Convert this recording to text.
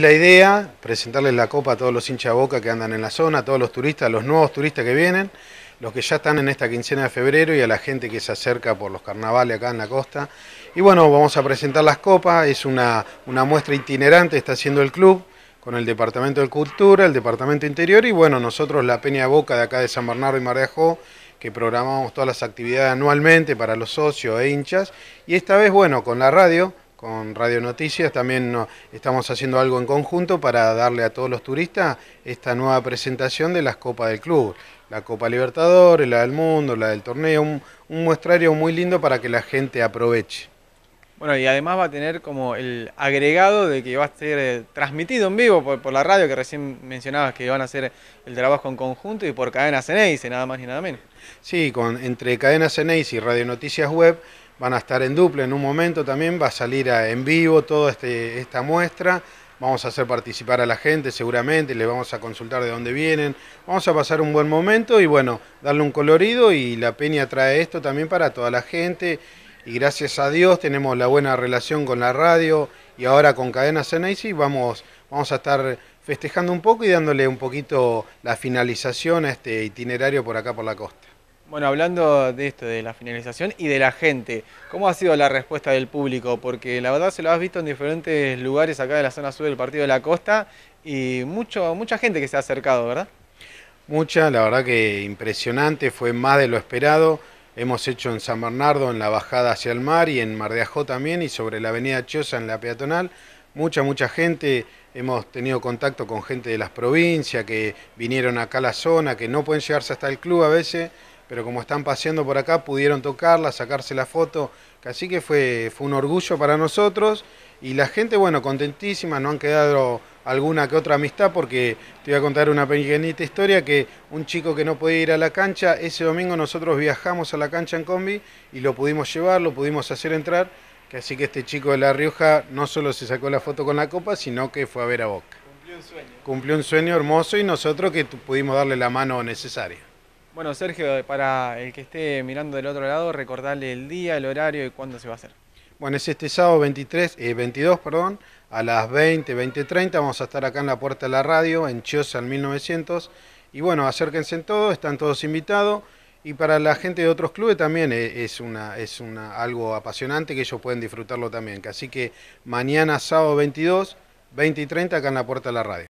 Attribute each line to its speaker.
Speaker 1: La idea, presentarles la copa a todos los hinchas boca que andan en la zona, a todos los turistas, a los nuevos turistas que vienen, los que ya están en esta quincena de febrero y a la gente que se acerca por los carnavales acá en la costa. Y bueno, vamos a presentar las copas, es una, muestra itinerante, está haciendo el club con el Departamento de Cultura, el Departamento Interior y bueno, nosotros la Peña Boca de acá de San Bernardo y Marejo, que programamos todas las actividades anualmente para los socios e hinchas. Y esta vez, bueno, con la radio con Radio Noticias, también estamos haciendo algo en conjunto para darle a todos los turistas esta nueva presentación de las copas del club, la Copa Libertadores, la del Mundo, la del torneo, un, muestrario muy lindo para que la gente aproveche.
Speaker 2: Bueno, y además va a tener como el agregado de que va a ser eh, transmitido en vivo por, la radio, que recién mencionabas que van a hacer el trabajo en conjunto y por Cadena Ceneice, nada más ni nada menos. Sí, con, entre Cadena Ceneice y Radio Noticias Web van a
Speaker 1: estar en duple en un momento también, va a salir en vivo toda este, esta muestra, vamos a hacer participar a la gente seguramente, les vamos a consultar de dónde vienen, vamos a pasar un buen momento y bueno, darle un colorido y la peña trae esto también para toda la gente y gracias a Dios tenemos la buena relación con la radio y ahora con Cadena Ceneisi vamos, vamos a estar festejando un poco y dándole un poquito la finalización a este
Speaker 2: itinerario por acá por la costa. Bueno, hablando de esto, de la finalización y de la gente, ¿cómo ha sido la respuesta del público? Porque la verdad se lo has visto en diferentes lugares acá de la zona sur del Partido de la Costa y mucho, mucha gente que se ha acercado, ¿verdad?
Speaker 1: Mucha, la verdad que impresionante, fue más de lo esperado. Hemos hecho en San Bernardo, en la bajada hacia el mar y en Mar de Ajó también y sobre la avenida Chiosa en la peatonal. Mucha, mucha gente, hemos tenido contacto con gente de las provincias que vinieron acá a la zona, que no pueden llegarse hasta el club a veces pero como están paseando por acá pudieron tocarla, sacarse la foto, así que fue, fue un orgullo para nosotros y la gente, bueno, contentísima, no han quedado alguna que otra amistad porque te voy a contar una pequeñita historia que un chico que no podía ir a la cancha, ese domingo nosotros viajamos a la cancha en combi y lo pudimos llevar, lo pudimos hacer entrar, que así que este chico de La Rioja no solo se sacó la foto con la copa, sino que fue a ver a Boca. Cumplió un sueño. Cumplió un sueño hermoso y nosotros que pudimos darle la mano necesaria.
Speaker 2: Bueno, Sergio, para el que esté mirando del otro lado, recordarle el día, el horario y cuándo se va a hacer.
Speaker 1: Bueno, es este sábado 23, 22, eh, perdón, a las 20, 20.30. Vamos a estar acá en la puerta de la radio, en Chiosa, al 1900. Y bueno, acérquense en todo, están todos invitados. Y para la gente de otros clubes también eh, es, una, es una, algo apasionante que ellos pueden disfrutarlo también. Así que mañana sábado 22, 20.30, acá en la puerta de la radio.